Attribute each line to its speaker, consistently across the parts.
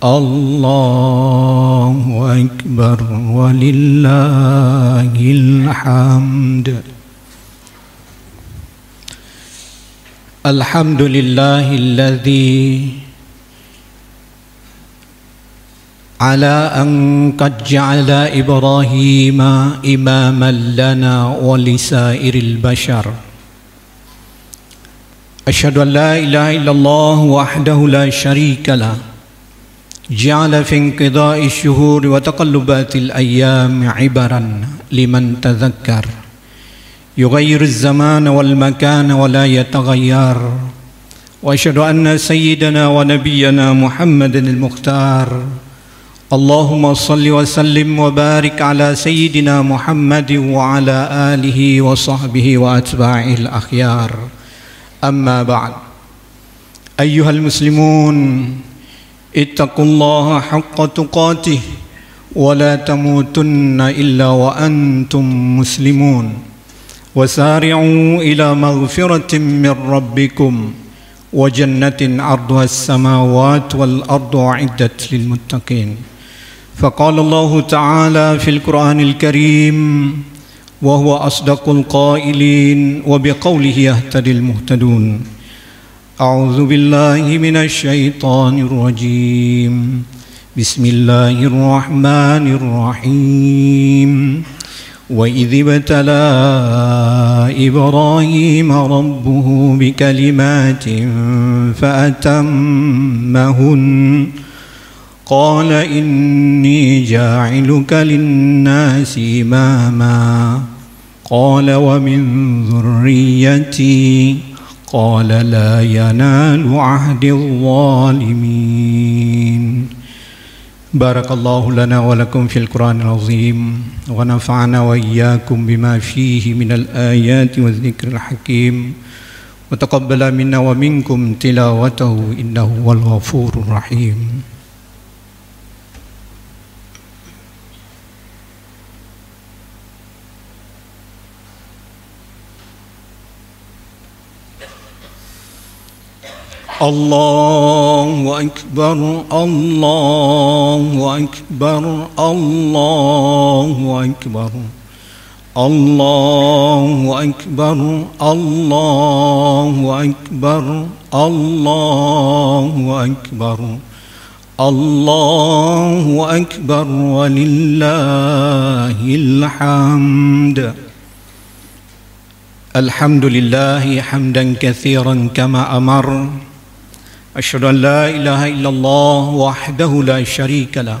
Speaker 1: الله أكبر ولله الحمد
Speaker 2: الحمد لله الذي على أن قد جعل إبراهيم إماما لنا ولسائر البشر أشهد أن لا إله إلا الله وحده لا شريك له جعل في انقضاء الشهور وتقلبات الأيام عبرا لمن تذكر يغير الزمان والمكان ولا يتغير وأشهد أن سيدنا ونبينا محمد المختار اللهم صل وسلم وبارك على سيدنا محمد وعلى آله وصحبه وأتباعه الأخيار أما بعد أيها المسلمون اتقوا الله حق تقاته ولا تموتن إلا وأنتم مسلمون وسارعوا إلى مغفرة من ربكم وجنة عرضها السماوات والأرض أعدت للمتقين فقال الله تعالى في القرآن الكريم وهو أصدق القائلين وبقوله يهتدي المهتدون
Speaker 1: أعوذ بالله من الشيطان الرجيم بسم الله الرحمن الرحيم وإذ ابتلى إبراهيم ربه بكلمات فأتمهن قال إني جاعلك للناس إماما قال ومن ذريتي قال لا ينال عهد الظالمين بارك الله لنا ولكم في القرآن العظيم ونفعنا وإياكم
Speaker 2: بما فيه من الآيات والذكر الحكيم وتقبل منا ومنكم تلاوته إنه هو الغفور الرحيم
Speaker 1: الله أكبر الله أكبر الله أكبر الله أكبر الله أكبر الله أكبر الله أكبر ولله الحمد الحمد لله حمدا كثيرا
Speaker 2: كما أمر أشهد أن لا إله إلا الله وحده لا شريك له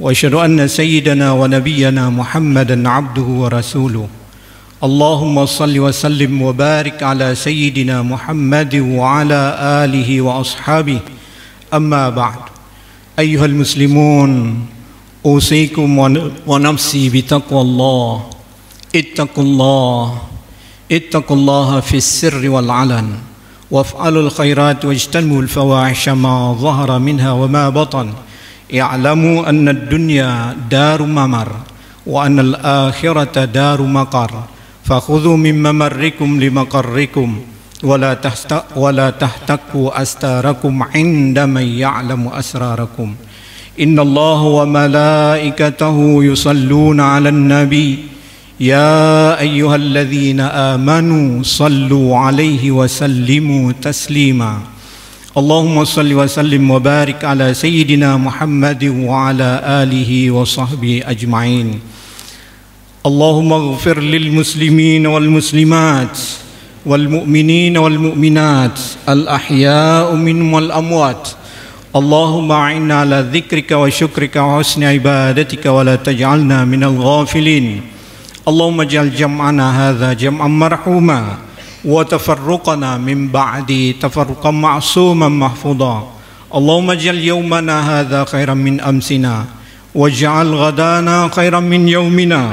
Speaker 2: وأشهد أن سيدنا ونبينا محمدا عبده ورسوله اللهم صل وسلم وبارك على سيدنا محمد وعلى آله وأصحابه أما بعد أيها المسلمون أوصيكم ونفسي بتقوى الله اتقوا الله اتقوا الله في السر والعلن وافعلوا الخيرات واجتنبوا الفواحش ما ظهر منها وما بطن اعلموا أن الدنيا دار ممر وأن الآخرة دار مقر فخذوا من ممركم لمقركم ولا تحت ولا تحتكوا أستاركم عند من يعلم أسراركم إن الله وملائكته يصلون على النبي يا ايها الذين امنوا صلوا عليه وسلموا تسليما اللهم صل وسلم وبارك على سيدنا محمد وعلى اله وصحبه اجمعين اللهم اغفر للمسلمين والمسلمات والمؤمنين والمؤمنات الاحياء منهم والاموات اللهم اعنا على ذكرك وشكرك وحسن عبادتك ولا تجعلنا من الغافلين اللهم اجعل جمعنا هذا جمعا مرحوما وتفرقنا من بعد تفرقا معصوما محفوظا اللهم اجعل يومنا هذا خيرا من امسنا واجعل غدانا خيرا من يومنا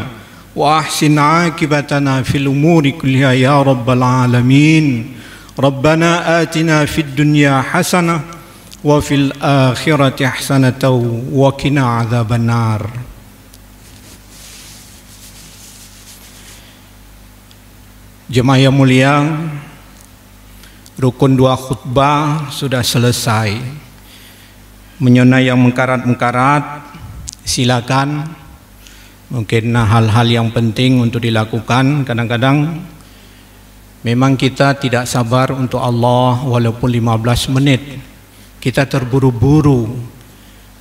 Speaker 2: واحسن عاقبتنا في الامور كلها يا رب العالمين ربنا اتنا في الدنيا حسنه وفي الاخره حسنه وقنا عذاب النار Jemaah yang mulia, rukun dua khutbah sudah selesai. Menyona yang mengkarat-mengkarat, silakan. Mungkin hal-hal yang penting untuk dilakukan. Kadang-kadang memang kita tidak sabar untuk Allah walaupun 15 menit. Kita terburu-buru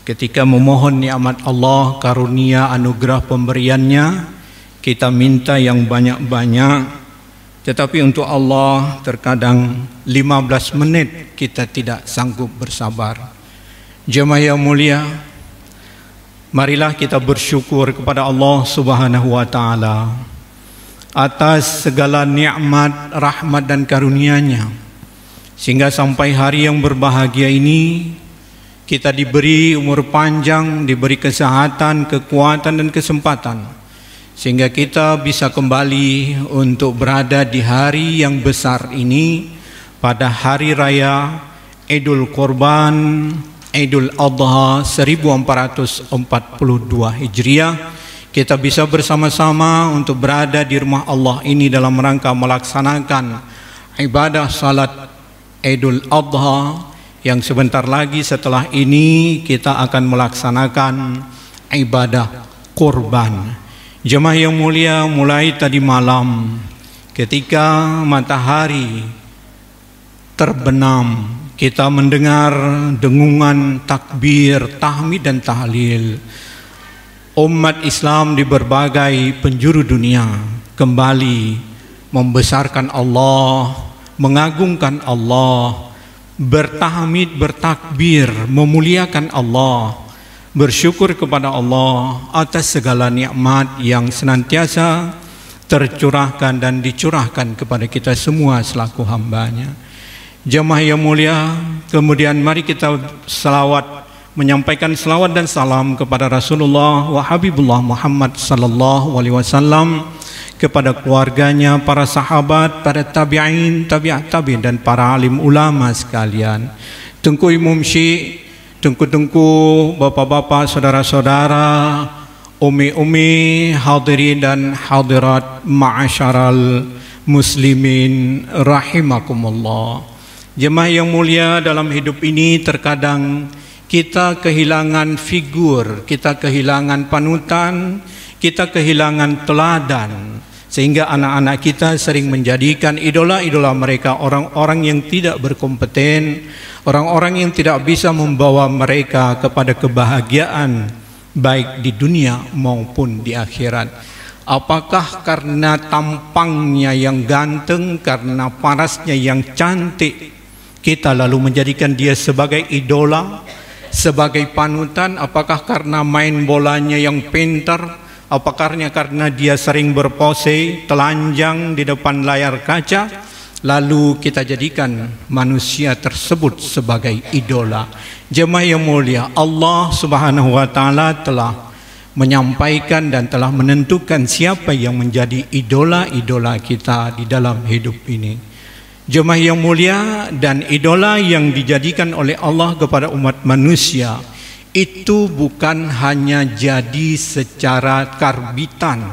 Speaker 2: ketika memohon nikmat Allah, karunia, anugerah pemberiannya. Kita minta yang banyak-banyak Tetapi untuk Allah terkadang 15 menit kita tidak sanggup bersabar. Jemaah yang mulia, marilah kita bersyukur kepada Allah Subhanahu wa taala atas segala nikmat, rahmat dan karunia-Nya. Sehingga sampai hari yang berbahagia ini kita diberi umur panjang, diberi kesehatan, kekuatan dan kesempatan. sehingga kita bisa kembali untuk berada di hari yang besar ini pada hari raya Idul Kurban Idul Adha 1442 Hijriah kita bisa bersama-sama untuk berada di rumah Allah ini dalam rangka melaksanakan ibadah salat Idul Adha yang sebentar lagi setelah ini kita akan melaksanakan ibadah kurban. Jemaah yang mulia mulai tadi malam ketika matahari terbenam kita mendengar dengungan takbir, tahmid dan tahlil umat Islam di berbagai penjuru dunia kembali membesarkan Allah, mengagungkan Allah, bertahmid, bertakbir, memuliakan Allah bersyukur kepada Allah atas segala nikmat yang senantiasa tercurahkan dan dicurahkan kepada kita semua selaku hambanya. Jemaah yang mulia, kemudian mari kita selawat menyampaikan selawat dan salam kepada Rasulullah wa Habibullah Muhammad sallallahu alaihi wasallam kepada keluarganya, para sahabat, para tabi'in, tabi'at tabi'in dan para alim ulama sekalian. Tengku Imam Syekh dengku-dengku, bapak-bapak, saudara-saudara, umi-umi, hadirin dan hadirat ma'asyaral muslimin rahimakumullah. Jemaah yang mulia dalam hidup ini terkadang kita kehilangan figur, kita kehilangan panutan, kita kehilangan teladan sehingga anak-anak kita sering menjadikan idola-idola mereka orang-orang yang tidak berkompeten, orang-orang yang tidak bisa membawa mereka kepada kebahagiaan baik di dunia maupun di akhirat. Apakah karena tampangnya yang ganteng, karena parasnya yang cantik, kita lalu menjadikan dia sebagai idola, sebagai panutan? Apakah karena main bolanya yang pintar, Apakahnya karena dia sering berpose telanjang di depan layar kaca Lalu kita jadikan manusia tersebut sebagai idola Jemaah yang mulia Allah subhanahu wa ta'ala telah menyampaikan dan telah menentukan siapa yang menjadi idola-idola kita di dalam hidup ini. Jemaah yang mulia dan idola yang dijadikan oleh Allah kepada umat manusia. Manusia. itu bukan hanya jadi secara karbitan,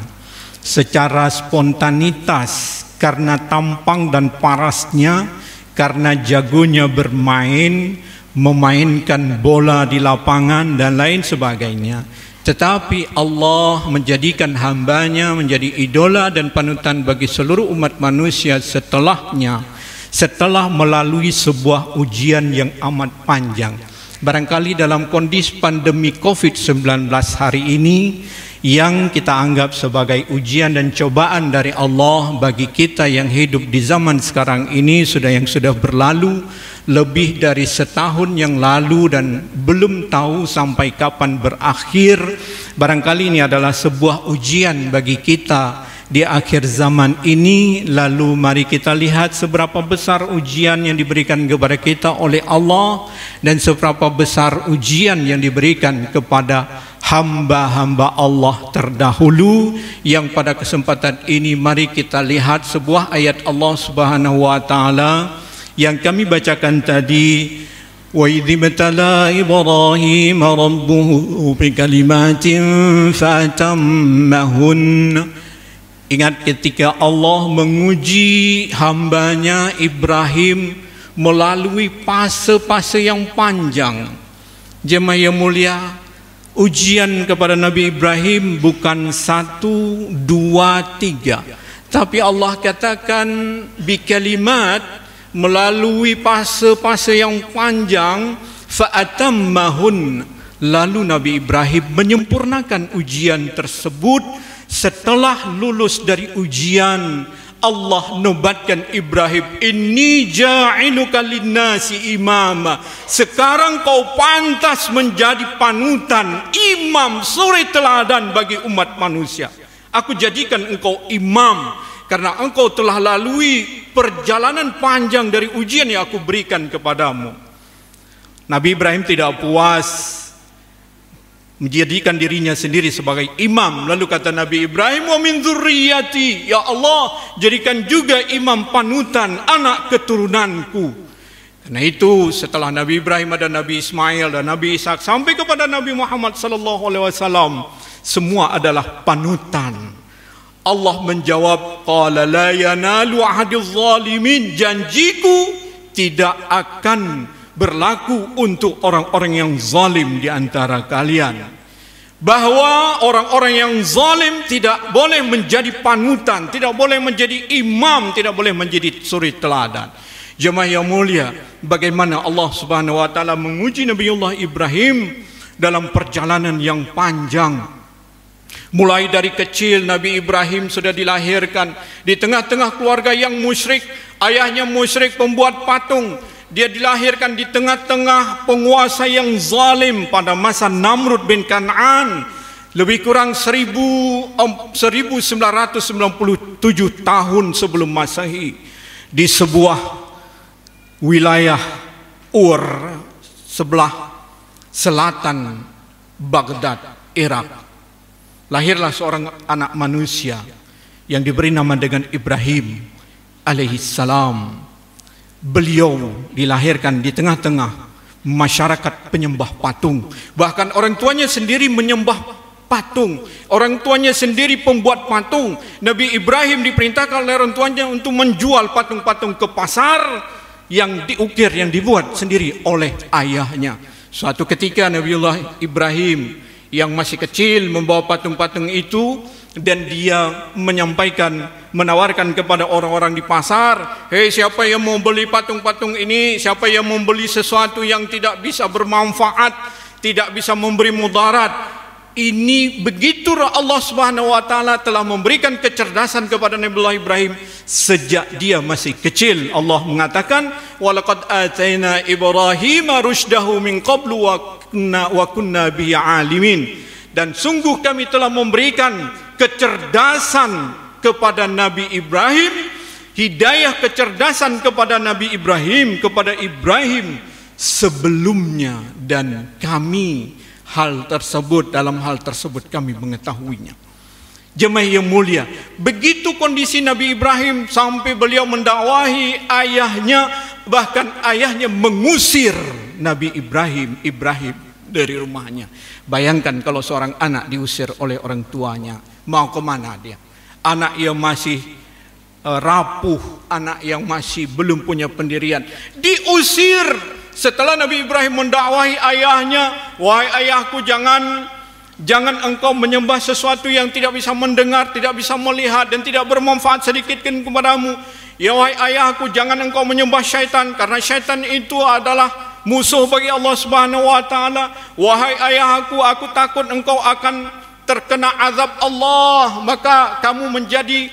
Speaker 2: secara spontanitas karena tampang dan parasnya, karena jagonya bermain, memainkan bola di lapangan dan lain sebagainya. Tetapi Allah menjadikan hambanya menjadi idola dan panutan bagi seluruh umat manusia setelahnya. Setelah melalui sebuah ujian yang amat panjang. Barangkali dalam kondisi pandemi COVID-19 hari ini yang kita anggap sebagai ujian dan cobaan dari Allah bagi kita yang hidup di zaman sekarang ini sudah yang sudah berlalu lebih dari setahun yang lalu dan belum tahu sampai kapan berakhir barangkali ini adalah sebuah ujian bagi kita di akhir zaman ini lalu mari kita lihat seberapa besar ujian yang diberikan kepada kita oleh Allah dan seberapa besar ujian yang diberikan kepada hamba-hamba Allah terdahulu yang pada kesempatan ini mari kita lihat sebuah ayat Allah Subhanahu wa taala yang kami bacakan tadi wa وإذ ابتلى إبراهيم ربه بكلمات فأتمهن Ingat ketika Allah menguji hambanya Ibrahim melalui fase-fase yang panjang. Jemaah yang mulia, ujian kepada Nabi Ibrahim bukan satu, dua, tiga. Tapi Allah katakan bi kalimat melalui fase-fase yang panjang fa'atammahun lalu Nabi Ibrahim menyempurnakan ujian tersebut setelah lulus dari ujian, Allah nobatkan Ibrahim ini ja'iluka linnasi imama sekarang kau pantas menjadi panutan imam suri teladan bagi umat manusia aku jadikan engkau imam karena engkau telah lalui perjalanan panjang dari ujian yang aku berikan kepadamu Nabi Ibrahim tidak puas menjadikan dirinya sendiri sebagai imam lalu kata Nabi Ibrahim wa min ya Allah jadikan juga imam panutan anak keturunanku karena itu setelah Nabi Ibrahim ada Nabi Ismail dan Nabi Ishak sampai kepada Nabi Muhammad sallallahu alaihi wasallam semua adalah panutan Allah menjawab qala la yanalu ahadiz zalimin janjiku tidak akan berlaku untuk orang-orang yang zalim di antara kalian bahwa orang-orang yang zalim tidak boleh menjadi panutan, tidak boleh menjadi imam, tidak boleh menjadi suri teladan. Jemaah yang mulia, bagaimana Allah Subhanahu wa taala menguji Nabiullah Ibrahim dalam perjalanan yang panjang. Mulai dari kecil Nabi Ibrahim sudah dilahirkan di tengah-tengah keluarga yang musyrik, ayahnya musyrik pembuat patung, dia dilahirkan di tengah-tengah penguasa yang zalim pada masa Namrud bin Kan'an lebih kurang 1997 tahun sebelum Masehi di sebuah wilayah Ur sebelah selatan Baghdad, Irak. Lahirlah seorang anak manusia yang diberi nama dengan Ibrahim alaihissalam beliau dilahirkan di tengah-tengah masyarakat penyembah patung. Bahkan orang tuanya sendiri menyembah patung. Orang tuanya sendiri pembuat patung. Nabi Ibrahim diperintahkan oleh orang tuanya untuk menjual patung-patung ke pasar yang diukir, yang dibuat sendiri oleh ayahnya. Suatu ketika Nabi Allah Ibrahim yang masih kecil membawa patung-patung itu dan dia menyampaikan menawarkan kepada orang-orang di pasar hei siapa yang mau beli patung-patung ini siapa yang mau beli sesuatu yang tidak bisa bermanfaat tidak bisa memberi mudarat ini begitu Allah Subhanahu wa taala telah memberikan kecerdasan kepada Nabi Ibrahim sejak dia masih kecil. Allah mengatakan walaqad ataina Ibrahim rusydahu min qablu wa kunna, wa kunna bihi alimin. Dan sungguh kami telah memberikan kecerdasan kepada Nabi Ibrahim, hidayah kecerdasan kepada Nabi Ibrahim, kepada Ibrahim sebelumnya dan kami hal tersebut dalam hal tersebut kami mengetahuinya. Jemaah yang mulia, begitu kondisi Nabi Ibrahim sampai beliau mendakwahi ayahnya, bahkan ayahnya mengusir Nabi Ibrahim, Ibrahim dari rumahnya. Bayangkan kalau seorang anak diusir oleh orang tuanya, mau kemana dia anak yang masih eh, rapuh anak yang masih belum punya pendirian diusir setelah Nabi Ibrahim mendakwahi ayahnya wahai ayahku jangan jangan engkau menyembah sesuatu yang tidak bisa mendengar tidak bisa melihat dan tidak bermanfaat sedikit pun kepadamu ya wahai ayahku jangan engkau menyembah syaitan karena syaitan itu adalah musuh bagi Allah Subhanahu wa taala wahai ayahku aku takut engkau akan terkena azab Allah maka kamu menjadi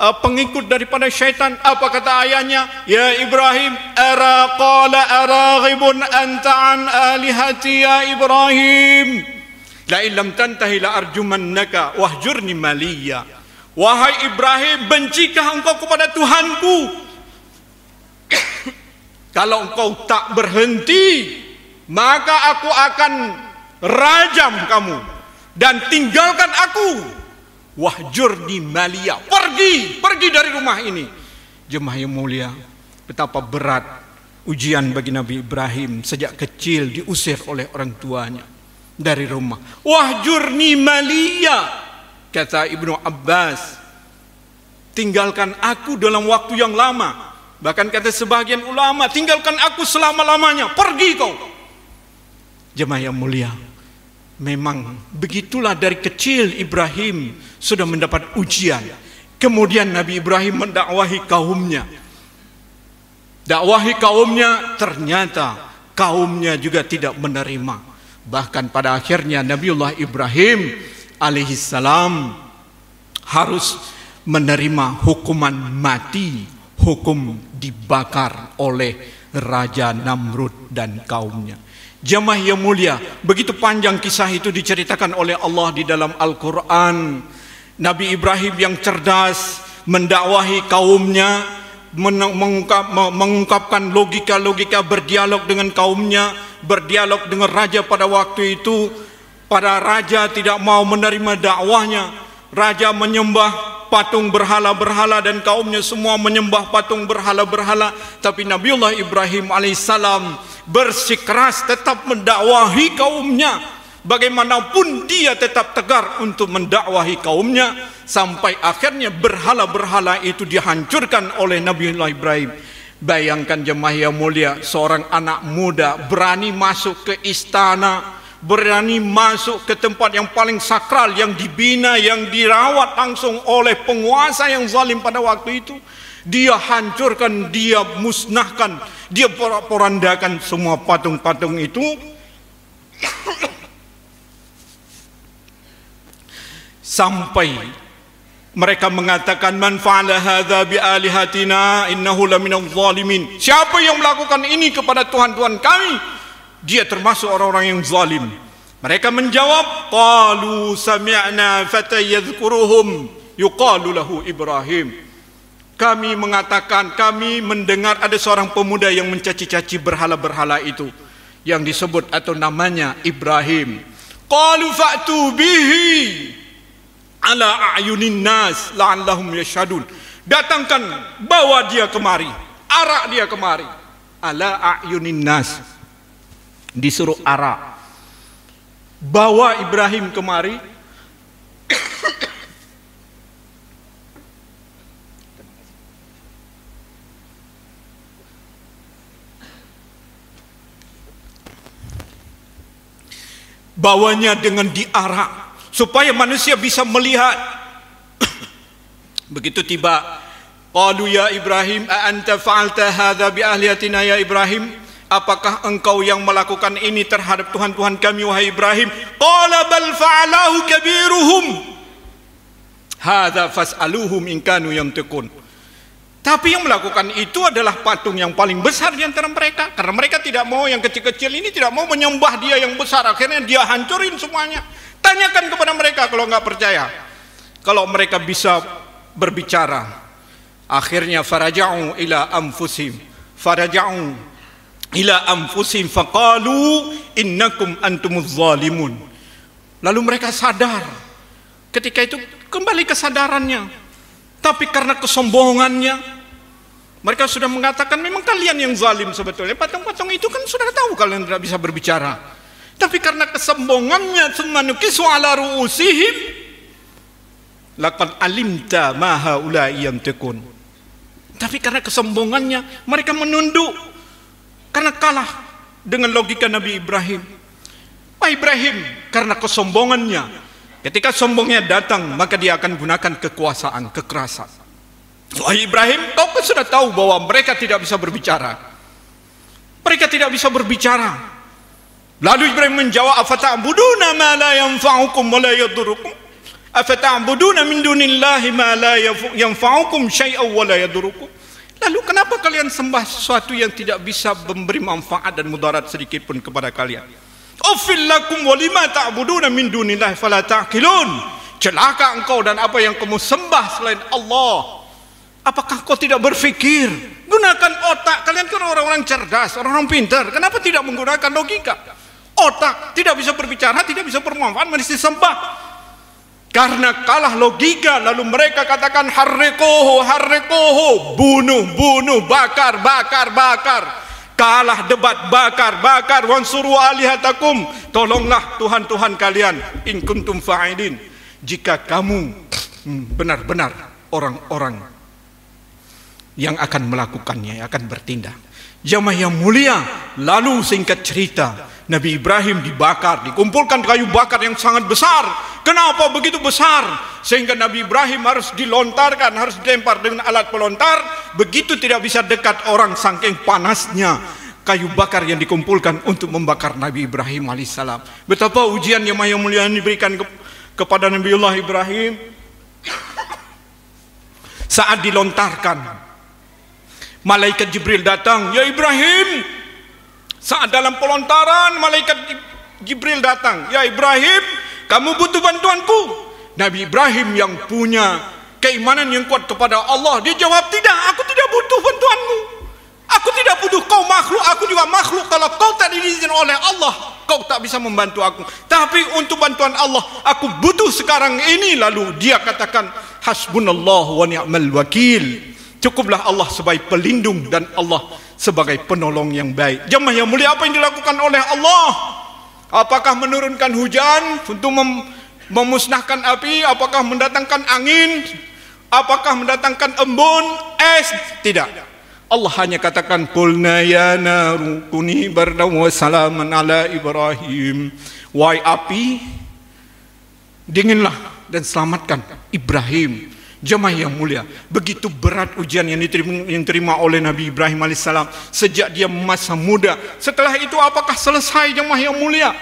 Speaker 2: uh, pengikut daripada syaitan apa kata ayahnya ya Ibrahim ara qala araghibun anta an alihati ya Ibrahim la illam tantahi la arjumannaka wahjurni maliya wahai Ibrahim bencikah engkau kepada Tuhanku kalau engkau tak berhenti maka aku akan rajam kamu dan tinggalkan aku wahjur di malia pergi pergi dari rumah ini jemaah yang mulia betapa berat ujian bagi Nabi Ibrahim sejak kecil diusir oleh orang tuanya dari rumah wahjurni malia kata Ibnu Abbas tinggalkan aku dalam waktu yang lama bahkan kata sebagian ulama tinggalkan aku selama-lamanya pergi kau jemaah yang mulia Memang begitulah dari kecil Ibrahim sudah mendapat ujian. Kemudian Nabi Ibrahim mendakwahi kaumnya. Dakwahi kaumnya ternyata kaumnya juga tidak menerima. Bahkan pada akhirnya Nabiullah Ibrahim alaihissalam harus menerima hukuman mati, hukum dibakar oleh Raja Namrud dan kaumnya. Jamaah yang mulia, begitu panjang kisah itu diceritakan oleh Allah di dalam Al-Quran. Nabi Ibrahim yang cerdas mendakwahi kaumnya, mengungkap, mengungkapkan logika-logika berdialog dengan kaumnya, berdialog dengan raja pada waktu itu. Para raja tidak mau menerima dakwahnya, Raja menyembah patung berhala-berhala dan kaumnya semua menyembah patung berhala-berhala. Tapi Nabiullah Ibrahim alaihissalam bersikeras tetap mendakwahi kaumnya. Bagaimanapun dia tetap tegar untuk mendakwahi kaumnya sampai akhirnya berhala-berhala itu dihancurkan oleh Nabiullah Ibrahim. Bayangkan jemaah yang mulia, seorang anak muda berani masuk ke istana berani masuk ke tempat yang paling sakral yang dibina yang dirawat langsung oleh penguasa yang zalim pada waktu itu dia hancurkan dia musnahkan dia porandakan semua patung-patung itu sampai mereka mengatakan man fa'ala hadza bi alihatina innahu laminadh zalimin siapa yang melakukan ini kepada tuhan-tuhan kami dia termasuk orang-orang yang zalim. Mereka menjawab, qalu sami'na fatayadhkuruhum yuqalu lahu Ibrahim. Kami mengatakan, kami mendengar ada seorang pemuda yang mencaci-caci berhala-berhala itu yang disebut atau namanya Ibrahim. Qalu fa'tu bihi ala a'yunin nas la'allahum yashhadun. Datangkan bawa dia kemari, arak dia kemari ala a'yunin nas disuruh arah bawa Ibrahim kemari bawanya dengan diarah supaya manusia bisa melihat begitu tiba qalu ya ibrahim a anta fa'alta hadza bi ahliyatina ya ibrahim Apakah engkau yang melakukan ini terhadap Tuhan-Tuhan kami wahai Ibrahim? Qala bal fa'alahu kabiruhum. Hadza fas'aluhum in kanu yantiqun. Tapi yang melakukan itu adalah patung yang paling besar di antara mereka karena mereka tidak mau yang kecil-kecil ini tidak mau menyembah dia yang besar akhirnya dia hancurin semuanya. Tanyakan kepada mereka kalau nggak percaya. Kalau mereka bisa berbicara. Akhirnya faraja'u ila anfusihim. Faraja'u ila anfusihim faqalu innakum antumuz zalimun. Lalu mereka sadar. Ketika itu kembali kesadarannya. Tapi karena kesombongannya mereka sudah mengatakan memang kalian yang zalim sebetulnya. Patung-patung itu kan sudah tahu kalian tidak bisa berbicara. Tapi karena kesombongannya sumanukisu ala ru'usihim laqad alimta maha haula tekun. Tapi karena kesombongannya mereka menunduk karena kalah dengan logika Nabi Ibrahim. Pak Ibrahim karena kesombongannya. Ketika sombongnya datang, maka dia akan gunakan kekuasaan, kekerasan. Wahai Ibrahim, kau kan sudah tahu bahwa mereka tidak bisa berbicara. Mereka tidak bisa berbicara. Lalu Ibrahim menjawab, "Afata'buduna ma la yanfa'ukum wa la yadurrukum? Afata'buduna min dunillahi ma la yanfa'ukum syai'an wa la yadurrukum?" Lalu kenapa kalian sembah sesuatu yang tidak bisa memberi manfaat dan mudarat sedikit pun kepada kalian? Ufil lakum walima ta'buduna min dunillah fala ta'qilun. Celaka engkau dan apa yang kamu sembah selain Allah. Apakah kau tidak berfikir? Gunakan otak. Kalian kan orang-orang cerdas, orang-orang pintar. Kenapa tidak menggunakan logika? Otak tidak bisa berbicara, tidak bisa bermanfaat, mesti sembah. Karena kalah logika lalu mereka katakan harrikuhu ho, bunuh bunuh bakar bakar bakar kalah debat bakar bakar wansuru alihatakum tolonglah Tuhan-Tuhan kalian in kuntum faidin, jika kamu hmm, benar-benar orang-orang yang akan melakukannya yang akan bertindak jamaah yang mulia lalu singkat cerita Nabi Ibrahim dibakar, dikumpulkan kayu bakar yang sangat besar. Kenapa begitu besar? Sehingga Nabi Ibrahim harus dilontarkan, harus dilempar dengan alat pelontar. Begitu tidak bisa dekat orang saking panasnya. Kayu bakar yang dikumpulkan untuk membakar Nabi Ibrahim alaihissalam. Betapa ujian yang Maha Mulia diberikan ke kepada Nabiullah Ibrahim saat dilontarkan. Malaikat Jibril datang, "Ya Ibrahim, saat dalam pelontaran malaikat Jibril datang, "Ya Ibrahim, kamu butuh bantuanku." Nabi Ibrahim yang punya keimanan yang kuat kepada Allah, dia jawab, "Tidak, aku tidak butuh bantuanmu. Aku tidak butuh kau makhluk, aku juga makhluk. Kalau kau tak diizinkan oleh Allah, kau tak bisa membantu aku. Tapi untuk bantuan Allah, aku butuh sekarang ini." Lalu dia katakan, "Hasbunallah wa ni'mal wakil." Cukuplah Allah sebagai pelindung dan Allah sebagai penolong yang baik. Jemaah yang mulia, apa yang dilakukan oleh Allah? Apakah menurunkan hujan untuk mem memusnahkan api? Apakah mendatangkan angin? Apakah mendatangkan embun, es? Tidak. Allah hanya katakan qulna ya naru kuni salaman ala Ibrahim. Wai api, dinginlah dan selamatkan Ibrahim Jemaah yang mulia, begitu berat ujian yang diterima, yang diterima oleh Nabi Ibrahim alaihissalam sejak dia masa muda. Setelah itu apakah selesai jemaah yang mulia?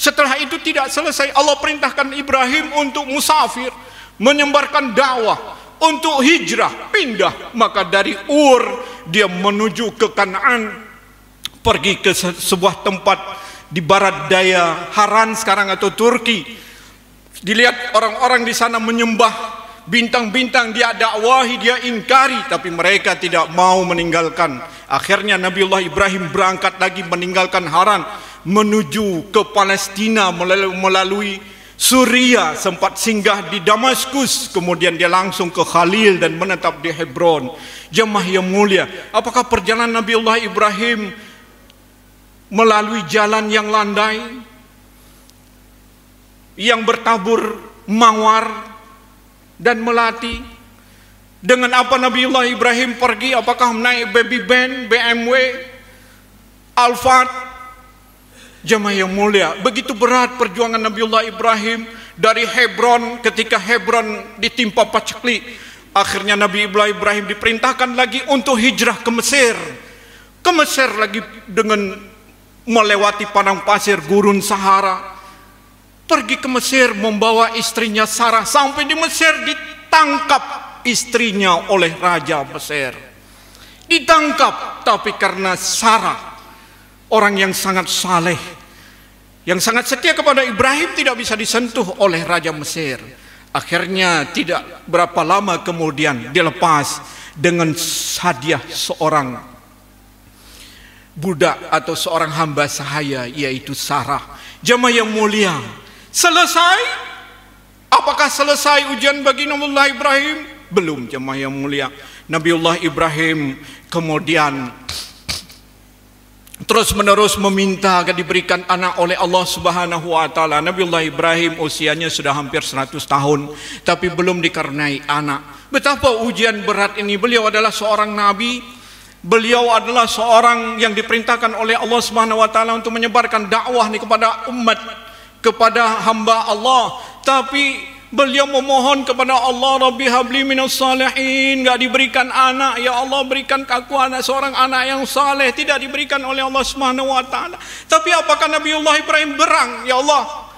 Speaker 2: Setelah itu tidak selesai. Allah perintahkan Ibrahim untuk musafir, menyebarkan dakwah, untuk hijrah, pindah. Maka dari Ur dia menuju ke Kanaan, pergi ke sebuah tempat di barat daya Haran sekarang atau Turki. Dilihat orang-orang di sana menyembah Bintang-bintang dia dakwahi, dia ingkari, tapi mereka tidak mau meninggalkan. Akhirnya Nabiullah Ibrahim berangkat lagi meninggalkan Haran menuju ke Palestina melalui Suria sempat singgah di Damaskus kemudian dia langsung ke Khalil dan menetap di Hebron jemaah yang mulia apakah perjalanan Nabiullah Ibrahim melalui jalan yang landai yang bertabur mawar dan melatih Dengan apa Nabiullah Ibrahim pergi? Apakah naik baby band, BMW, Alphard? Jemaah yang mulia, begitu berat perjuangan Nabiullah Ibrahim dari Hebron ketika Hebron ditimpa paceklik. Akhirnya Nabi Ibrahim diperintahkan lagi untuk hijrah ke Mesir. Ke Mesir lagi dengan melewati padang pasir gurun Sahara pergi ke Mesir membawa istrinya Sarah sampai di Mesir ditangkap istrinya oleh raja Mesir ditangkap tapi karena Sarah orang yang sangat saleh yang sangat setia kepada Ibrahim tidak bisa disentuh oleh raja Mesir akhirnya tidak berapa lama kemudian dilepas dengan hadiah seorang budak atau seorang hamba sahaya yaitu Sarah jamah yang mulia Selesai? Apakah selesai ujian bagi Nabiullah Ibrahim? Belum jemaah yang mulia. Nabiullah Ibrahim kemudian terus menerus meminta agar diberikan anak oleh Allah Subhanahu wa taala. Nabiullah Ibrahim usianya sudah hampir 100 tahun tapi belum dikarenai anak. Betapa ujian berat ini. Beliau adalah seorang nabi, Beliau adalah seorang yang diperintahkan oleh Allah Subhanahu wa taala untuk menyebarkan dakwah ini kepada umat kepada hamba Allah tapi beliau memohon kepada Allah Rabbi habli minas salihin enggak diberikan anak ya Allah berikan aku anak seorang anak yang saleh tidak diberikan oleh Allah Subhanahu wa taala tapi apakah Nabiullah Ibrahim berang ya Allah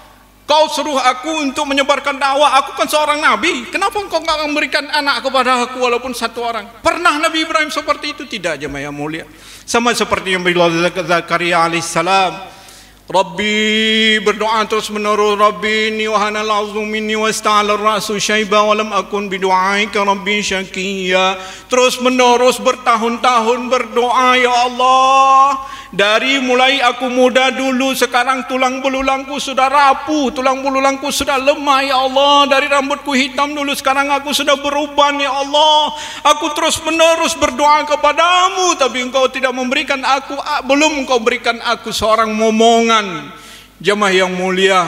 Speaker 2: kau suruh aku untuk menyebarkan dakwah aku kan seorang nabi kenapa engkau enggak memberikan anak kepada aku walaupun satu orang pernah Nabi Ibrahim seperti itu tidak jemaah mulia sama seperti yang Nabi Zakaria alaihissalam Rabbi berdoa terus menerus Rabbi inni wahana al-azmu minni wasta'ala ar-ra'su syaiba wa lam akun bidu'aika Rabbi syaqiyya terus menerus bertahun-tahun berdoa ya Allah Dari mulai aku muda dulu sekarang tulang belulangku sudah rapuh, tulang belulangku sudah lemah ya Allah. Dari rambutku hitam dulu sekarang aku sudah berubah. ya Allah. Aku terus menerus berdoa kepadamu tapi engkau tidak memberikan aku belum engkau berikan aku seorang momongan. Jemaah yang mulia,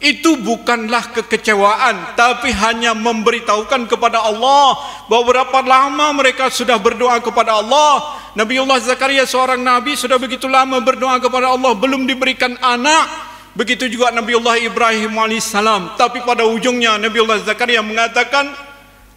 Speaker 2: itu bukanlah kekecewaan tapi hanya memberitahukan kepada Allah bahawa berapa lama mereka sudah berdoa kepada Allah Nabiullah Zakaria seorang Nabi sudah begitu lama berdoa kepada Allah belum diberikan anak begitu juga Nabiullah Ibrahim AS tapi pada ujungnya Nabiullah Zakaria mengatakan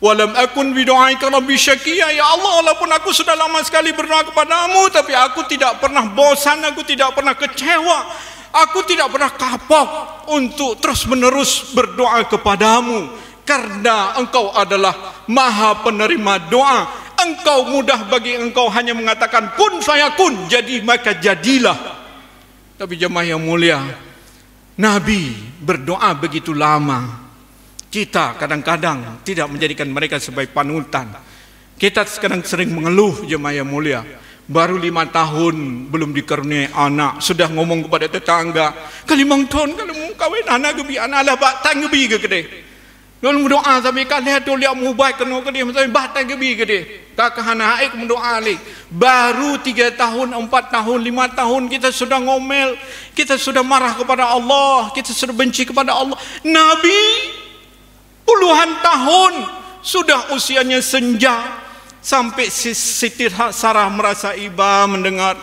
Speaker 2: Walam akun bidu'aika rabbi syakiyah Ya Allah walaupun aku sudah lama sekali berdoa kepadamu Tapi aku tidak pernah bosan Aku tidak pernah kecewa Aku tidak pernah kapok untuk terus-menerus berdoa kepadamu karena engkau adalah maha penerima doa engkau mudah bagi engkau hanya mengatakan kun kun. jadi maka jadilah tapi jemaah yang mulia nabi berdoa begitu lama kita kadang-kadang tidak menjadikan mereka sebagai panutan kita sekarang sering mengeluh jemaah yang mulia baru lima tahun belum dikaruniai anak sudah ngomong kepada tetangga kalimang tahun kalau mau kahwin anak gebi anak lah batang gebi ke kedai Lalu mendoa sampai kali tu lihat mubai kena ke dia sampai batang gebi ke Kakak anak aik mendoa alik. Baru tiga tahun, empat tahun, lima tahun kita sudah ngomel. Kita sudah marah kepada Allah. Kita sudah benci kepada Allah. Nabi puluhan tahun sudah usianya senja Sampai Siti Sarah merasa iba mendengar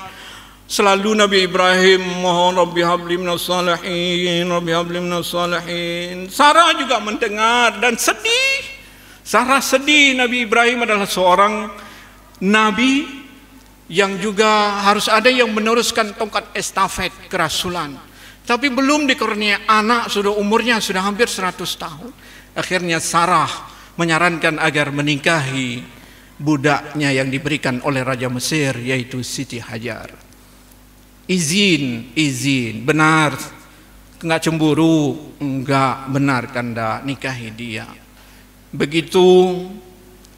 Speaker 2: Selalu Nabi Ibrahim mohon Rabbi habli minas salihin, Rabbi habli salihin. Sarah juga mendengar dan sedih. Sarah sedih Nabi Ibrahim adalah seorang nabi yang juga harus ada yang meneruskan tongkat estafet kerasulan. Tapi belum dikurnia anak sudah umurnya sudah hampir 100 tahun. Akhirnya Sarah menyarankan agar menikahi budaknya yang diberikan oleh Raja Mesir yaitu Siti Hajar. Izin, izin, benar. Enggak cemburu, enggak benar kanda nikahi dia. Begitu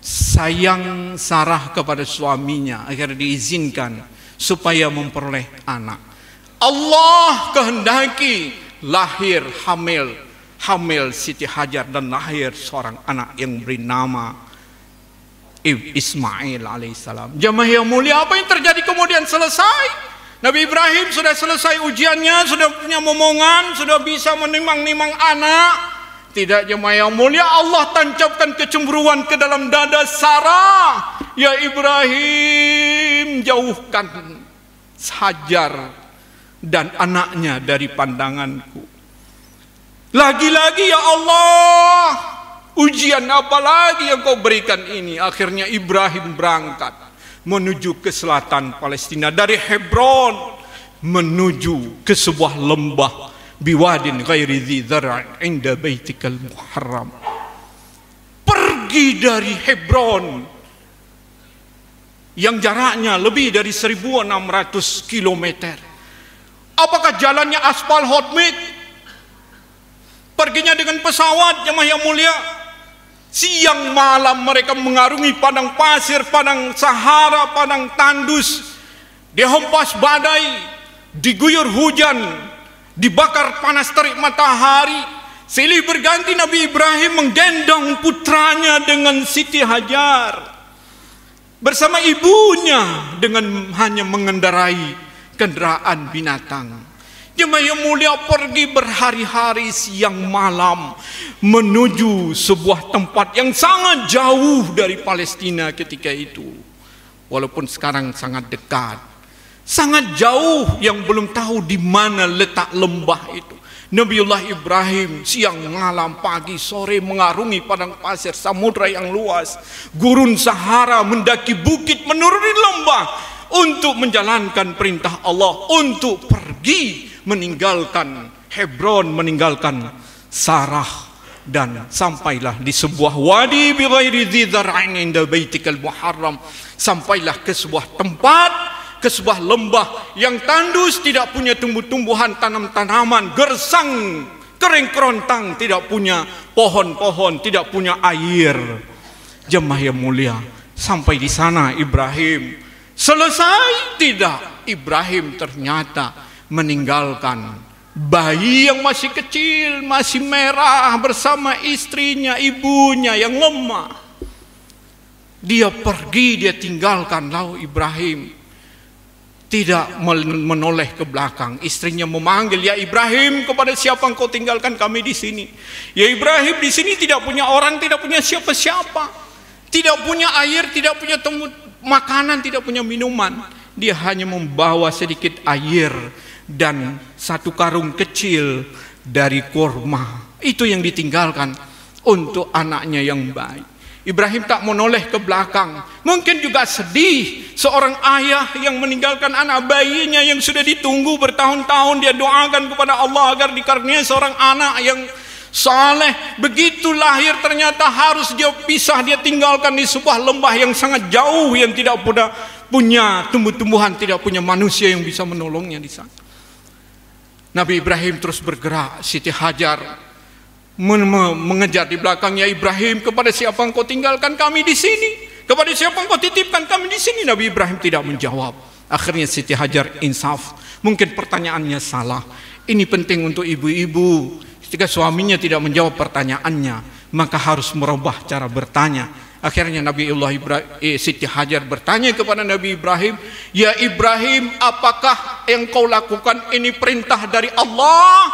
Speaker 2: sayang Sarah kepada suaminya agar diizinkan supaya memperoleh anak. Allah kehendaki lahir hamil, hamil Siti Hajar dan lahir seorang anak yang beri nama Ismail alaihissalam. Jemaah yang mulia, apa yang terjadi kemudian selesai? Nabi Ibrahim sudah selesai ujiannya, sudah punya momongan, sudah bisa menimang-nimang anak. Tidak jemaah yang mulia, Allah tancapkan kecemburuan ke dalam dada Sarah. Ya Ibrahim, jauhkan hajar dan anaknya dari pandanganku. Lagi-lagi ya Allah, Ujian apa lagi yang kau berikan ini? Akhirnya Ibrahim berangkat menuju ke selatan Palestina dari Hebron menuju ke sebuah lembah biwadin ghairi dzi dzar'in inda baitikal muharram. Pergi dari Hebron yang jaraknya lebih dari 1600 km. Apakah jalannya aspal hot hotmik? Perginya dengan pesawat jemaah yang mulia Siang malam mereka mengarungi padang pasir, padang sahara, padang tandus. Dihempas badai, diguyur hujan, dibakar panas terik matahari. Silih berganti Nabi Ibrahim menggendong putranya dengan Siti Hajar. Bersama ibunya dengan hanya mengendarai kendaraan binatang. Jema'ah yang mulia pergi berhari-hari siang malam menuju sebuah tempat yang sangat jauh dari Palestina ketika itu. Walaupun sekarang sangat dekat. Sangat jauh yang belum tahu di mana letak lembah itu. Nabiullah Ibrahim siang malam pagi sore mengarungi padang pasir samudra yang luas gurun Sahara mendaki bukit menuruni lembah untuk menjalankan perintah Allah untuk pergi meninggalkan Hebron meninggalkan Sarah dan sampailah di sebuah wadi bighairi dzar'in inda baitikal muharram sampailah ke sebuah tempat ke sebuah lembah yang tandus tidak punya tumbuh-tumbuhan tanam-tanaman gersang kering kerontang tidak punya pohon-pohon tidak punya air jemaah yang mulia sampai di sana Ibrahim selesai tidak Ibrahim ternyata meninggalkan bayi yang masih kecil, masih merah bersama istrinya, ibunya yang lemah. Dia pergi, dia tinggalkan Lau Ibrahim. Tidak menoleh ke belakang. Istrinya memanggil, ya Ibrahim kepada siapa engkau tinggalkan kami di sini. Ya Ibrahim di sini tidak punya orang, tidak punya siapa-siapa. Tidak punya air, tidak punya temu, makanan, tidak punya minuman. Dia hanya membawa sedikit air dan satu karung kecil dari kurma. Itu yang ditinggalkan untuk anaknya yang baik. Ibrahim tak menoleh ke belakang. Mungkin juga sedih seorang ayah yang meninggalkan anak bayinya yang sudah ditunggu bertahun-tahun dia doakan kepada Allah agar dikaruniai seorang anak yang saleh. Begitu lahir ternyata harus dia pisah, dia tinggalkan di sebuah lembah yang sangat jauh yang tidak punya tumbuh-tumbuhan, tidak punya manusia yang bisa menolongnya di sana. Nabi Ibrahim terus bergerak, Siti Hajar mengejar di belakangnya Ibrahim kepada siapa engkau tinggalkan kami di sini kepada siapa engkau titipkan kami di sini Nabi Ibrahim tidak menjawab akhirnya Siti Hajar insaf mungkin pertanyaannya salah ini penting untuk ibu-ibu ketika suaminya tidak menjawab pertanyaannya maka harus merubah cara bertanya Akhirnya Nabi Ibrahim, eh, Siti Hajar bertanya kepada Nabi Ibrahim, Ya Ibrahim, apakah yang kau lakukan ini perintah dari Allah?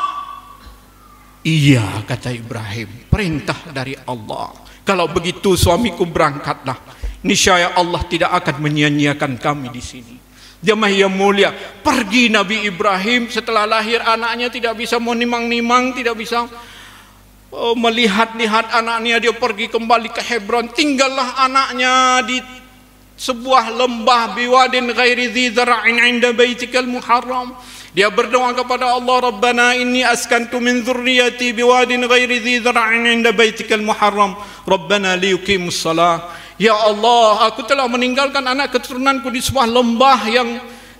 Speaker 2: Iya, kata Ibrahim, perintah dari Allah. Kalau begitu suamiku berangkatlah. Niscaya Allah tidak akan menyia-nyiakan kami di sini. Jemaah yang mulia, pergi Nabi Ibrahim setelah lahir anaknya tidak bisa mau nimang-nimang, tidak bisa Oh, melihat-lihat anaknya dia pergi kembali ke Hebron tinggallah anaknya di sebuah lembah biwadin ghairi zidra'in inda baitikal muharram dia berdoa kepada Allah Rabbana inni askantu min zurriyati biwadin ghairi dzirain, inda baitikal muharram Rabbana liyukimus salah Ya Allah aku telah meninggalkan anak keturunanku di sebuah lembah yang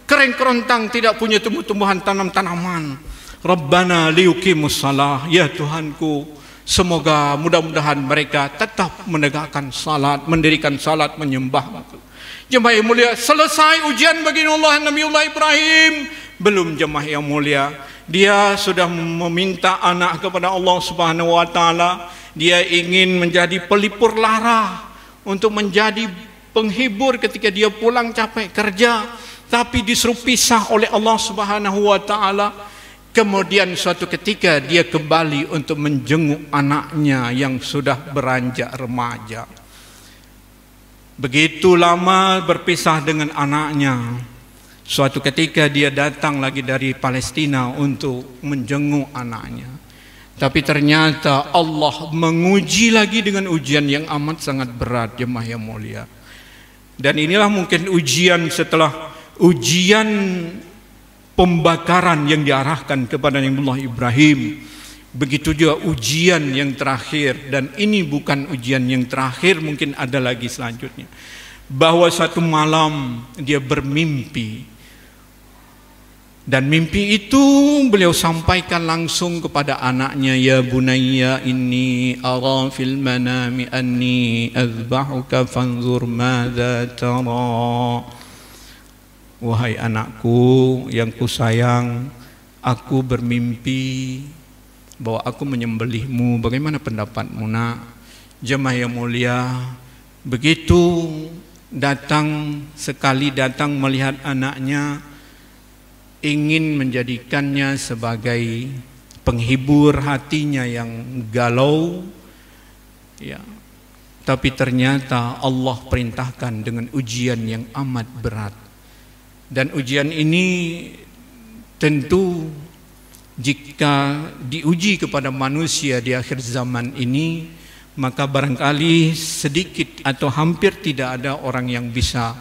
Speaker 2: kering kerontang tidak punya tumbuh-tumbuhan tanam-tanaman Rabbana liyukimus salah Ya Tuhanku Semoga mudah-mudahan mereka tetap menegakkan salat, mendirikan salat, menyembah. Jemaah yang mulia, selesai ujian bagi Allah Nabiullah Ibrahim. Belum jemaah yang mulia, dia sudah meminta anak kepada Allah Subhanahu wa taala. Dia ingin menjadi pelipur lara untuk menjadi penghibur ketika dia pulang capek kerja, tapi disuruh pisah oleh Allah Subhanahu wa taala Kemudian suatu ketika dia kembali untuk menjenguk anaknya yang sudah beranjak remaja. Begitu lama berpisah dengan anaknya. Suatu ketika dia datang lagi dari Palestina untuk menjenguk anaknya. Tapi ternyata Allah menguji lagi dengan ujian yang amat sangat berat, jemaah yang mulia. Dan inilah mungkin ujian setelah ujian pembakaran yang diarahkan kepada Nabiullah Ibrahim. Begitu juga ujian yang terakhir dan ini bukan ujian yang terakhir mungkin ada lagi selanjutnya. Bahwa satu malam dia bermimpi dan mimpi itu beliau sampaikan langsung kepada anaknya ya bunayya ini ara fil manami anni azbahuka fanzur madza tara Wahai
Speaker 1: anakku
Speaker 2: yang kusayang, aku bermimpi bahwa aku menyembelihmu. Bagaimana pendapatmu nak? Jemaah yang mulia, begitu datang sekali datang melihat anaknya ingin menjadikannya sebagai penghibur hatinya yang galau ya tapi ternyata Allah perintahkan dengan ujian yang amat berat dan ujian ini tentu jika diuji kepada manusia di akhir zaman ini maka barangkali sedikit atau hampir tidak ada orang yang bisa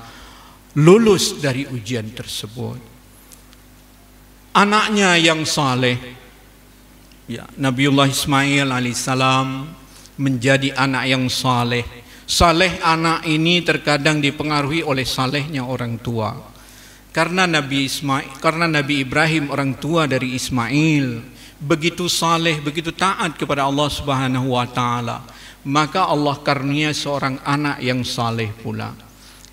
Speaker 2: lulus dari ujian tersebut anaknya yang saleh ya Nabiullah Ismail alaihissalam menjadi anak yang saleh saleh anak ini terkadang dipengaruhi oleh salehnya orang tua karena Nabi Ismail karena Nabi Ibrahim orang tua dari Ismail begitu saleh begitu taat kepada Allah Subhanahu wa taala maka Allah karunia seorang anak yang saleh pula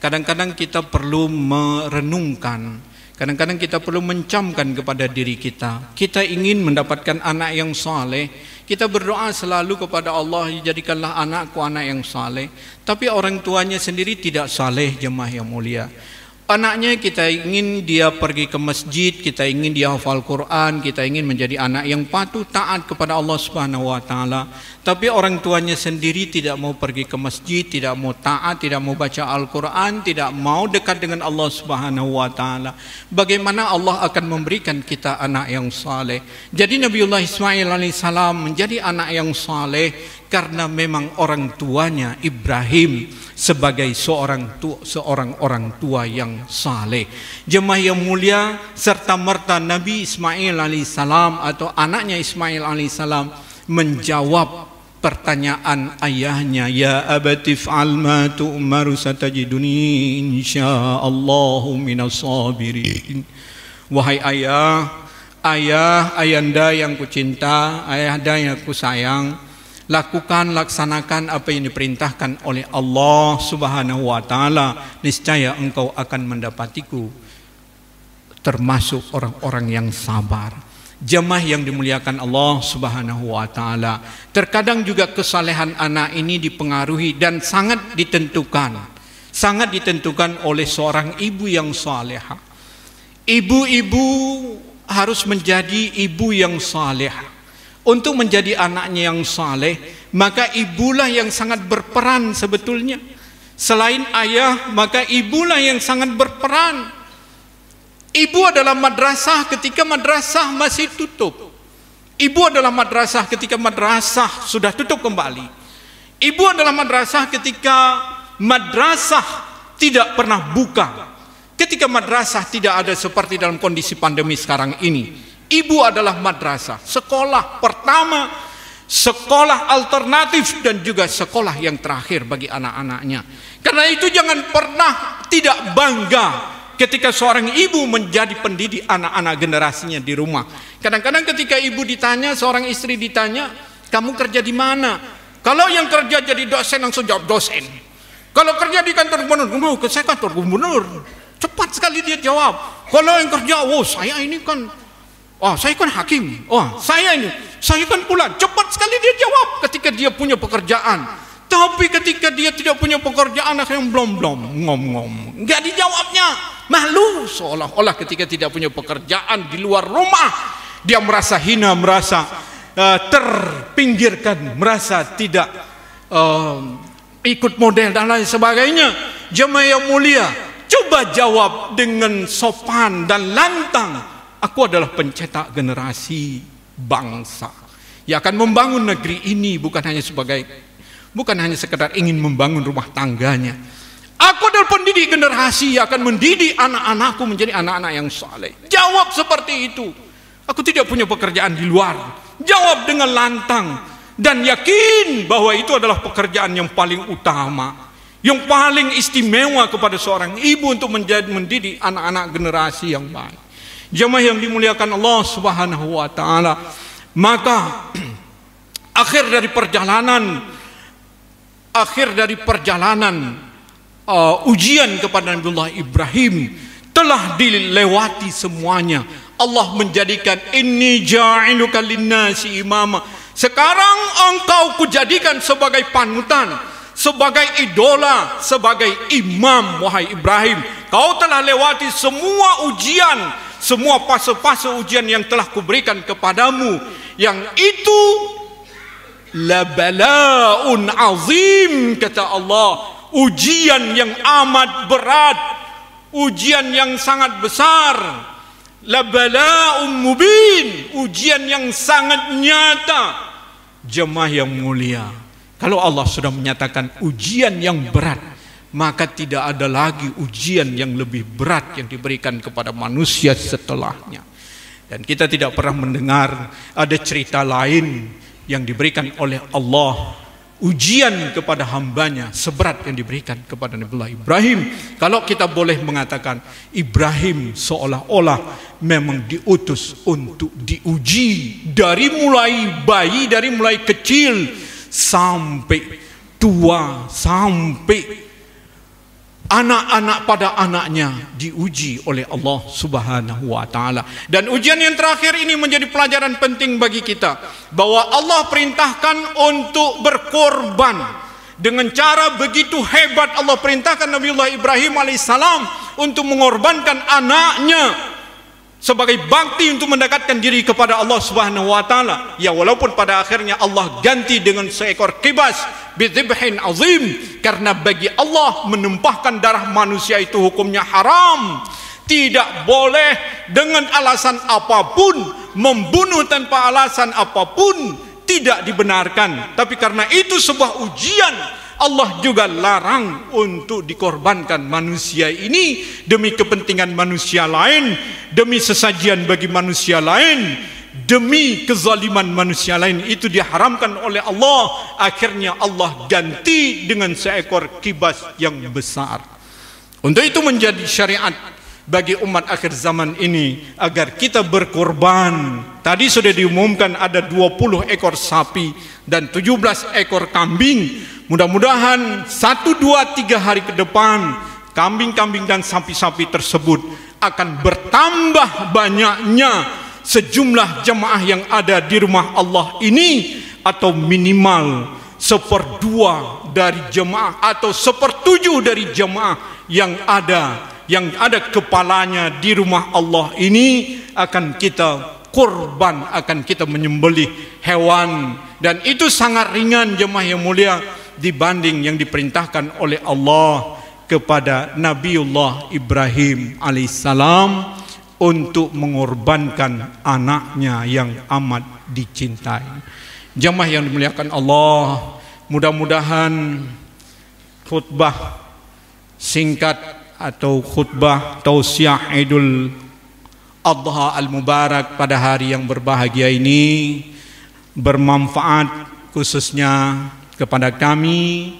Speaker 2: kadang-kadang kita perlu merenungkan kadang-kadang kita perlu mencamkan kepada diri kita kita ingin mendapatkan anak yang saleh kita berdoa selalu kepada Allah jadikanlah anakku anak yang saleh tapi orang tuanya sendiri tidak saleh jemaah yang mulia Anaknya kita ingin dia pergi ke masjid, kita ingin dia hafal Quran, kita ingin menjadi anak yang patuh taat kepada Allah Subhanahu wa taala. Tapi orang tuanya sendiri tidak mau pergi ke masjid, tidak mau taat, tidak mau baca Al-Quran, tidak mau dekat dengan Allah Subhanahu wa taala. Bagaimana Allah akan memberikan kita anak yang saleh? Jadi Nabiullah Ismail alaihi salam menjadi anak yang saleh karena memang orang tuanya Ibrahim sebagai seorang tu, seorang orang tua yang saleh. Jemaah yang mulia serta merta Nabi Ismail alaihissalam atau anaknya Ismail alaihissalam menjawab pertanyaan ayahnya ya abatif alma tu'maru satajiduni insyaallahu minas sabirin wahai ayah ayah ayanda yang kucinta ayahanda yang ku sayang lakukan laksanakan apa yang diperintahkan oleh Allah Subhanahu wa taala niscaya engkau akan mendapatiku termasuk orang-orang yang sabar jemaah yang dimuliakan Allah Subhanahu wa taala terkadang juga kesalehan anak ini dipengaruhi dan sangat ditentukan sangat ditentukan oleh seorang ibu yang salehah ibu-ibu harus menjadi ibu yang salehah untuk menjadi anaknya yang saleh, maka ibulah yang sangat berperan sebetulnya. Selain ayah, maka ibulah yang sangat berperan. Ibu adalah madrasah ketika madrasah masih tutup. Ibu adalah madrasah ketika madrasah sudah tutup kembali. Ibu adalah madrasah ketika madrasah tidak pernah buka. Ketika madrasah tidak ada seperti dalam kondisi pandemi sekarang ini Ibu adalah madrasah, sekolah pertama, sekolah alternatif dan juga sekolah yang terakhir bagi anak-anaknya. Karena itu jangan pernah tidak bangga ketika seorang ibu menjadi pendidik anak-anak generasinya di rumah. Kadang-kadang ketika ibu ditanya, seorang istri ditanya, kamu kerja di mana? Kalau yang kerja jadi dosen langsung jawab dosen. Kalau kerja di kantor gubernur, ke saya kantor gubernur. Cepat sekali dia jawab. Kalau yang kerja, oh saya ini kan Oh, saya kan hakim. Oh, saya ini. Saya kan pula. Cepat sekali dia jawab ketika dia punya pekerjaan. Tapi ketika dia tidak punya pekerjaan, akhirnya belum-belum, ngom-ngom. Nggak dijawabnya. Malu seolah-olah ketika tidak punya pekerjaan di luar rumah. Dia merasa hina, merasa uh, terpinggirkan, merasa tidak uh, ikut model dan lain sebagainya. Jemaah yang mulia, coba jawab dengan sopan dan lantang Aku adalah pencetak generasi bangsa yang akan membangun negeri ini bukan hanya sebagai bukan hanya sekedar ingin membangun rumah tangganya. Aku adalah pendidik generasi yang akan mendidik anak-anakku menjadi anak-anak yang saleh. Jawab seperti itu. Aku tidak punya pekerjaan di luar. Jawab dengan lantang dan yakin bahwa itu adalah pekerjaan yang paling utama yang paling istimewa kepada seorang ibu untuk menjadi mendidik anak-anak generasi yang baik. Jemaah yang dimuliakan Allah Subhanahu wa taala. Maka akhir dari perjalanan akhir dari perjalanan uh, ujian kepada Nabiullah Ibrahim telah dilewati semuanya. Allah menjadikan ini ja'iluka linnasi imama. Sekarang engkau kujadikan sebagai panutan, sebagai idola, sebagai imam wahai Ibrahim. Kau telah lewati semua ujian semua fase-fase ujian yang telah kuberikan kepadamu yang itu labalaun azim kata Allah ujian yang amat berat ujian yang sangat besar labalaun mubin ujian yang sangat nyata jemaah yang mulia kalau Allah sudah menyatakan ujian yang berat maka tidak ada lagi ujian yang lebih berat yang diberikan kepada manusia setelahnya. Dan kita tidak pernah mendengar ada cerita lain yang diberikan oleh Allah ujian kepada hambanya seberat yang diberikan kepada Nabi Ibrahim. Kalau kita boleh mengatakan Ibrahim seolah-olah memang diutus untuk diuji dari mulai bayi, dari mulai kecil sampai tua, sampai anak-anak pada anaknya diuji oleh Allah Subhanahu wa taala. Dan ujian yang terakhir ini menjadi pelajaran penting bagi kita bahwa Allah perintahkan untuk berkorban dengan cara begitu hebat Allah perintahkan Nabiullah Ibrahim alaihissalam untuk mengorbankan anaknya sebagai bakti untuk mendekatkan diri kepada Allah Subhanahu wa taala ya walaupun pada akhirnya Allah ganti dengan seekor kibas bidzbahin azim karena bagi Allah menumpahkan darah manusia itu hukumnya haram tidak boleh dengan alasan apapun membunuh tanpa alasan apapun tidak dibenarkan tapi karena itu sebuah ujian Allah juga larang untuk dikorbankan manusia ini demi kepentingan manusia lain, demi sesajian bagi manusia lain, demi kezaliman manusia lain itu diharamkan oleh Allah akhirnya Allah ganti dengan seekor kibas yang besar untuk itu menjadi syariat bagi umat akhir zaman ini agar kita berkorban. Tadi sudah diumumkan ada 20 ekor sapi dan 17 ekor kambing. Mudah-mudahan 1 2 3 hari ke depan kambing-kambing dan sapi-sapi tersebut akan bertambah banyaknya sejumlah jemaah yang ada di rumah Allah ini atau minimal seperdua dari jemaah atau sepertujuh dari jemaah yang ada yang ada kepalanya di rumah Allah ini akan kita kurban, akan kita menyembelih hewan dan itu sangat ringan jemaah yang mulia dibanding yang diperintahkan oleh Allah kepada Nabiullah Ibrahim alaihissalam untuk mengorbankan anaknya yang amat dicintai. Jemaah yang dimuliakan Allah, mudah-mudahan khutbah singkat atau khutbah tausiah Idul Adha Al-Mubarak pada hari yang berbahagia ini bermanfaat khususnya kepada kami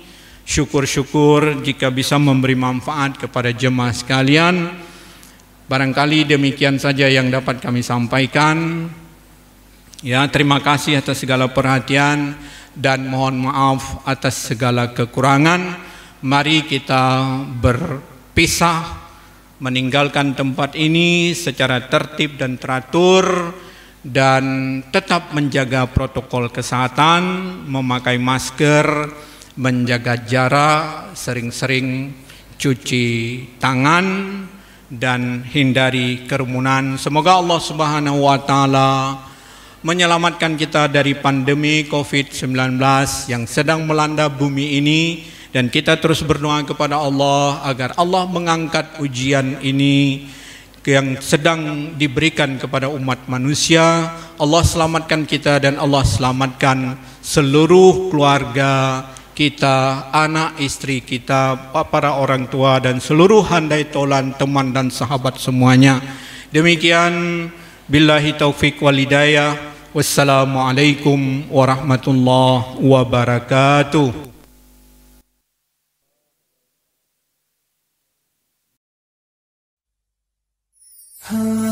Speaker 2: syukur-syukur jika bisa memberi manfaat kepada jemaah sekalian barangkali demikian saja yang dapat kami sampaikan ya terima kasih atas segala perhatian dan mohon maaf atas segala kekurangan mari kita ber pisah meninggalkan tempat ini secara tertib dan teratur dan tetap menjaga protokol kesehatan, memakai masker, menjaga jarak, sering-sering cuci tangan dan hindari kerumunan. Semoga Allah Subhanahu wa taala menyelamatkan kita dari pandemi COVID-19 yang sedang melanda bumi ini dan kita terus berdoa kepada Allah agar Allah mengangkat ujian ini yang sedang diberikan kepada umat manusia. Allah selamatkan kita dan Allah selamatkan seluruh keluarga kita, anak istri kita, para orang tua dan seluruh handai tolan, teman dan sahabat semuanya. Demikian billahi taufik wal hidayah. Wassalamualaikum warahmatullahi wabarakatuh.
Speaker 1: Huh.